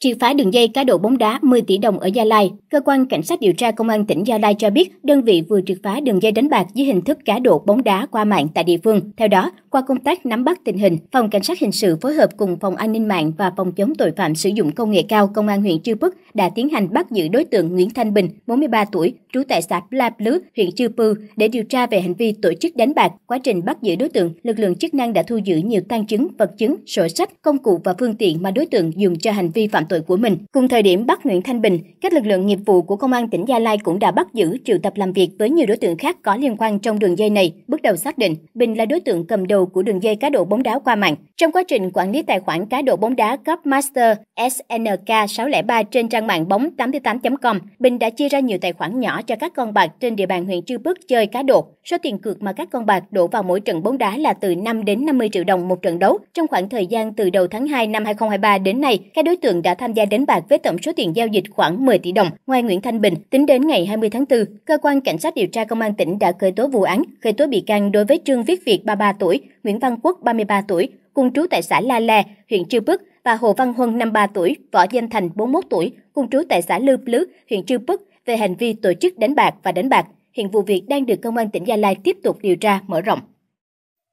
Triệt phá đường dây cá độ bóng đá 10 tỷ đồng ở Gia Lai, cơ quan cảnh sát điều tra công an tỉnh Gia Lai cho biết đơn vị vừa triệt phá đường dây đánh bạc dưới hình thức cá độ bóng đá qua mạng tại địa phương. Theo đó, qua công tác nắm bắt tình hình, phòng cảnh sát hình sự phối hợp cùng phòng an ninh mạng và phòng chống tội phạm sử dụng công nghệ cao công an huyện Chư Pức đã tiến hành bắt giữ đối tượng Nguyễn Thanh Bình, 43 tuổi, trú tại xã Plap Lứ, huyện Chư Pư để điều tra về hành vi tổ chức đánh bạc. Quá trình bắt giữ đối tượng, lực lượng chức năng đã thu giữ nhiều tăng chứng, vật chứng, sổ sách, công cụ và phương tiện mà đối tượng dùng cho hành vi phạm tội của mình. Cùng thời điểm bắt Nguyễn Thanh Bình, các lực lượng nghiệp vụ của công an tỉnh Gia Lai cũng đã bắt giữ triệu tập làm việc với nhiều đối tượng khác có liên quan trong đường dây này. Bước đầu xác định, Bình là đối tượng cầm đầu của đường dây cá độ bóng đá qua mạng. Trong quá trình quản lý tài khoản cá độ bóng đá cấp Master SNK 603 trên trang mạng bóng 88.com, Bình đã chia ra nhiều tài khoản nhỏ cho các con bạc trên địa bàn huyện Chư Bước chơi cá độ. Số tiền cược mà các con bạc đổ vào mỗi trận bóng đá là từ 5 đến 50 triệu đồng một trận đấu. Trong khoảng thời gian từ đầu tháng 2 năm 2023 đến nay, các đối tượng đã tham gia đánh bạc với tổng số tiền giao dịch khoảng 10 tỷ đồng. Ngoài Nguyễn Thanh Bình, tính đến ngày 20 tháng 4, cơ quan cảnh sát điều tra công an tỉnh đã khởi tố vụ án, khởi tố bị can đối với Trương Viết Việt 33 tuổi, Nguyễn Văn Quốc 33 tuổi, cùng trú tại xã La Lè, huyện Chư Bức và Hồ Văn Huân 53 tuổi, Võ Danh Thành 41 tuổi, cùng trú tại xã Lư Lứ, huyện Chư Bức về hành vi tổ chức đánh bạc và đánh bạc. Hiện vụ việc đang được Công an tỉnh Gia Lai tiếp tục điều tra, mở rộng.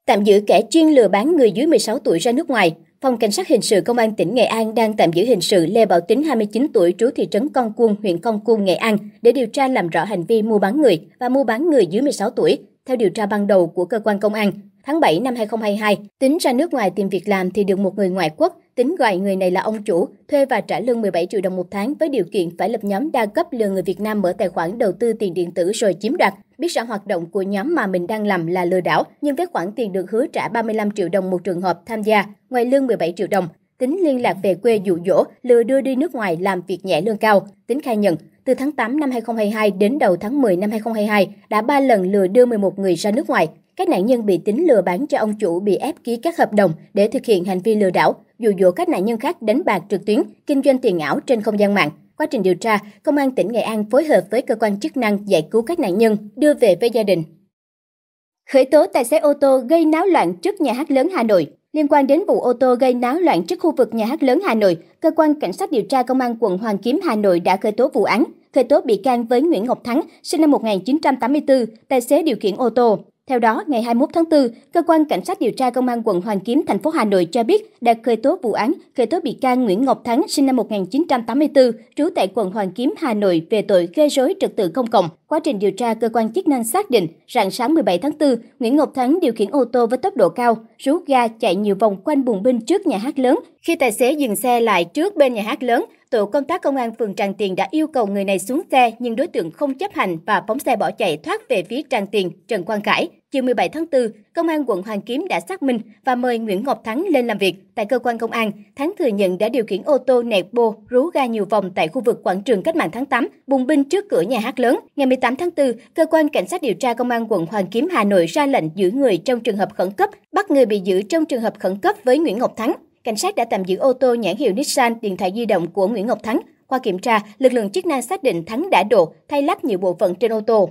Tạm giữ kẻ chuyên lừa bán người dưới 16 tuổi ra nước ngoài. Phòng Cảnh sát Hình sự Công an tỉnh Nghệ An đang tạm giữ hình sự Lê Bảo Tính 29 tuổi trú thị trấn Con Cuông, huyện Con Cuông, Nghệ An để điều tra làm rõ hành vi mua bán người và mua bán người dưới 16 tuổi. Theo điều tra ban đầu của cơ quan công an, Tháng 7 năm 2022, tính ra nước ngoài tìm việc làm thì được một người ngoại quốc, tính gọi người này là ông chủ, thuê và trả lương 17 triệu đồng một tháng với điều kiện phải lập nhóm đa cấp lừa người Việt Nam mở tài khoản đầu tư tiền điện tử rồi chiếm đoạt. Biết rõ hoạt động của nhóm mà mình đang làm là lừa đảo, nhưng với khoản tiền được hứa trả 35 triệu đồng một trường hợp tham gia, ngoài lương 17 triệu đồng, tính liên lạc về quê dụ dỗ, lừa đưa đi nước ngoài làm việc nhẹ lương cao. Tính khai nhận, từ tháng 8 năm 2022 đến đầu tháng 10 năm 2022 đã 3 lần lừa đưa 11 người ra nước ngoài các nạn nhân bị tính lừa bán cho ông chủ bị ép ký các hợp đồng để thực hiện hành vi lừa đảo, dụ dỗ các nạn nhân khác đánh bạc trực tuyến, kinh doanh tiền ảo trên không gian mạng. Quá trình điều tra, Công an tỉnh Nghệ An phối hợp với cơ quan chức năng giải cứu các nạn nhân, đưa về với gia đình. Khởi tố tài xế ô tô gây náo loạn trước nhà hát lớn Hà Nội. Liên quan đến vụ ô tô gây náo loạn trước khu vực nhà hát lớn Hà Nội, cơ quan cảnh sát điều tra công an quận Hoàn Kiếm Hà Nội đã khởi tố vụ án, khởi tố bị can với Nguyễn Ngọc Thắng, sinh năm 1984, tài xế điều khiển ô tô. Theo đó, ngày 21 tháng 4, cơ quan cảnh sát điều tra công an quận Hoàn Kiếm, thành phố Hà Nội cho biết đã khởi tố vụ án, khởi tố bị can Nguyễn Ngọc Thắng sinh năm 1984, trú tại quận Hoàn Kiếm, Hà Nội về tội gây rối trật tự công cộng. Quá trình điều tra, cơ quan chức năng xác định, rạng sáng 17 tháng 4, Nguyễn Ngọc Thắng điều khiển ô tô với tốc độ cao, rú ga chạy nhiều vòng quanh bùng binh trước nhà hát lớn. Khi tài xế dừng xe lại trước bên nhà hát lớn, tổ công tác công an phường Tràng Tiền đã yêu cầu người này xuống xe nhưng đối tượng không chấp hành và phóng xe bỏ chạy thoát về phía Tràng Tiền, Trần Quang Khải chiều 17 tháng 4, Công an quận Hoàn Kiếm đã xác minh và mời Nguyễn Ngọc Thắng lên làm việc. Tại cơ quan công an, Thắng thừa nhận đã điều khiển ô tô nẹt bô, rú ga nhiều vòng tại khu vực quảng trường Cách mạng tháng 8, bùng binh trước cửa nhà hát lớn. Ngày 18 tháng 4, cơ quan cảnh sát điều tra công an quận Hoàn Kiếm Hà Nội ra lệnh giữ người trong trường hợp khẩn cấp, bắt người bị giữ trong trường hợp khẩn cấp với Nguyễn Ngọc Thắng. Cảnh sát đã tạm giữ ô tô nhãn hiệu Nissan, điện thoại di động của Nguyễn Ngọc Thắng. Qua kiểm tra, lực lượng chức năng xác định Thắng đã đổ, thay lắp nhiều bộ phận trên ô tô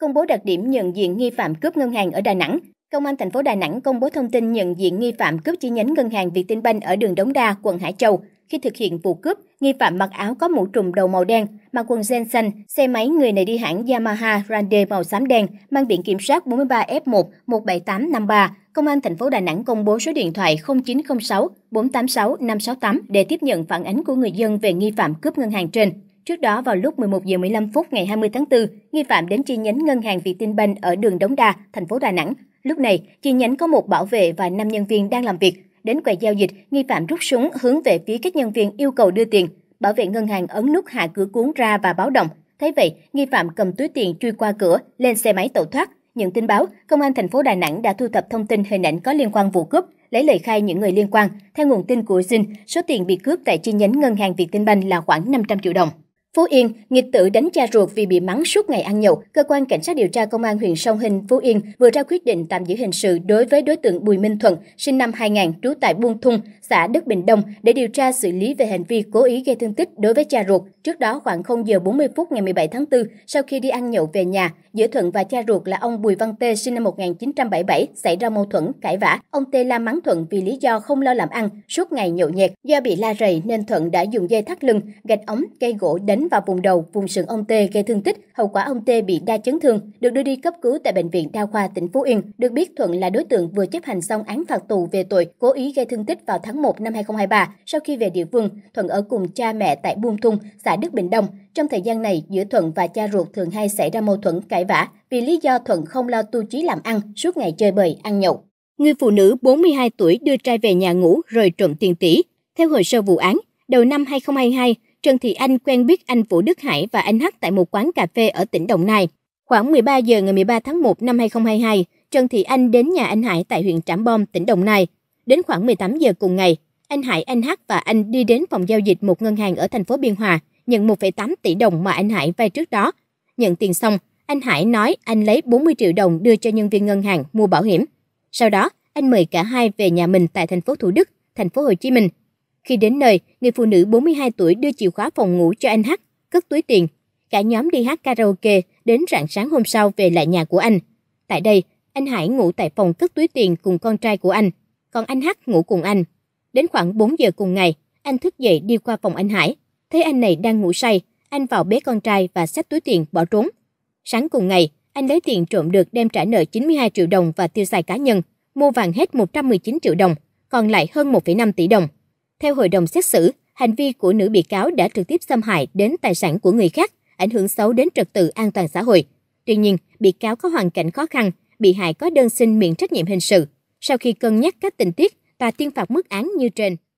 công bố đặc điểm nhận diện nghi phạm cướp ngân hàng ở Đà Nẵng. Công an thành phố Đà Nẵng công bố thông tin nhận diện nghi phạm cướp chi nhánh ngân hàng Vietinbank ở đường Đống Đa, quận Hải Châu. Khi thực hiện vụ cướp, nghi phạm mặc áo có mũ trùm đầu màu đen, mặc quần jean xanh, xe máy người này đi hãng Yamaha Grande màu xám đen, mang biển kiểm soát 43F1 17853. Công an thành phố Đà Nẵng công bố số điện thoại 0906 486 568 để tiếp nhận phản ánh của người dân về nghi phạm cướp ngân hàng trên. Trước đó vào lúc 11 giờ 15 phút ngày 20 tháng 4, nghi phạm đến chi nhánh ngân hàng Vietinbank ở đường Đống Đa, thành phố Đà Nẵng. Lúc này, chi nhánh có một bảo vệ và năm nhân viên đang làm việc. Đến quầy giao dịch, nghi phạm rút súng hướng về phía các nhân viên yêu cầu đưa tiền. Bảo vệ ngân hàng ấn nút hạ cửa cuốn ra và báo động. Thấy vậy, nghi phạm cầm túi tiền truy qua cửa, lên xe máy tẩu thoát. Nhận tin báo, công an thành phố Đà Nẵng đã thu thập thông tin hình ảnh có liên quan vụ cướp, lấy lời khai những người liên quan. Theo nguồn tin của Zin số tiền bị cướp tại chi nhánh ngân hàng Vietinbank là khoảng 500 triệu đồng. Phú Yên, nghịch tử đánh cha ruột vì bị mắng suốt ngày ăn nhậu. Cơ quan Cảnh sát điều tra Công an huyện Sông Hình, Phú Yên vừa ra quyết định tạm giữ hình sự đối với đối tượng Bùi Minh Thuận, sinh năm 2000, trú tại Buôn Thung, xã Đức Bình Đông, để điều tra xử lý về hành vi cố ý gây thương tích đối với cha ruột. Trước đó, khoảng 0 giờ 40 phút ngày 17 tháng 4, sau khi đi ăn nhậu về nhà, giữa Thuận và cha ruột là ông Bùi Văn Tê, sinh năm 1977, xảy ra mâu thuẫn, cãi vã. Ông Tê la mắng Thuận vì lý do không lo làm ăn, suốt ngày nhậu nhẹt. Do bị la rầy nên Thuận đã dùng dây thắt lưng, gạch ống, cây gỗ đánh đánh vào vùng đầu, vùng sườn ông Tê gây thương tích, hậu quả ông Tê bị đa chấn thương, được đưa đi cấp cứu tại bệnh viện đa khoa tỉnh Phú Yên. Được biết Thuận là đối tượng vừa chấp hành xong án phạt tù về tội cố ý gây thương tích vào tháng 1 năm 2023. Sau khi về địa phương, Thuận ở cùng cha mẹ tại Buôn Thung, xã Đức Bình Đông. Trong thời gian này, giữa Thuận và cha ruột thường hay xảy ra mâu thuẫn cãi vã vì lý do Thuận không lo tu trí làm ăn, suốt ngày chơi bời, ăn nhậu. Người phụ nữ 42 tuổi đưa trai về nhà ngủ rồi trộm tiền tỷ. Theo hồ sơ vụ án, đầu năm 2022, Trần Thị Anh quen biết anh Vũ Đức Hải và anh Hắc tại một quán cà phê ở tỉnh Đồng Nai. Khoảng 13 giờ ngày 13 tháng 1 năm 2022, Trần Thị Anh đến nhà anh Hải tại huyện Trảng Bom, tỉnh Đồng Nai. Đến khoảng 18 giờ cùng ngày, anh Hải, anh Hắc và anh đi đến phòng giao dịch một ngân hàng ở thành phố Biên Hòa, nhận 1,8 tỷ đồng mà anh Hải vay trước đó. Nhận tiền xong, anh Hải nói anh lấy 40 triệu đồng đưa cho nhân viên ngân hàng mua bảo hiểm. Sau đó, anh mời cả hai về nhà mình tại thành phố Thủ Đức, thành phố Hồ Chí Minh khi đến nơi, người phụ nữ 42 tuổi đưa chìa khóa phòng ngủ cho anh H, cất túi tiền. Cả nhóm đi hát karaoke, đến rạng sáng hôm sau về lại nhà của anh. Tại đây, anh Hải ngủ tại phòng cất túi tiền cùng con trai của anh, còn anh H ngủ cùng anh. Đến khoảng 4 giờ cùng ngày, anh thức dậy đi qua phòng anh Hải. Thấy anh này đang ngủ say, anh vào bế con trai và xách túi tiền bỏ trốn. Sáng cùng ngày, anh lấy tiền trộm được đem trả nợ 92 triệu đồng và tiêu xài cá nhân, mua vàng hết 119 triệu đồng, còn lại hơn 1,5 tỷ đồng. Theo hội đồng xét xử, hành vi của nữ bị cáo đã trực tiếp xâm hại đến tài sản của người khác, ảnh hưởng xấu đến trật tự an toàn xã hội. Tuy nhiên, bị cáo có hoàn cảnh khó khăn, bị hại có đơn xin miễn trách nhiệm hình sự. Sau khi cân nhắc các tình tiết, tòa tuyên phạt mức án như trên.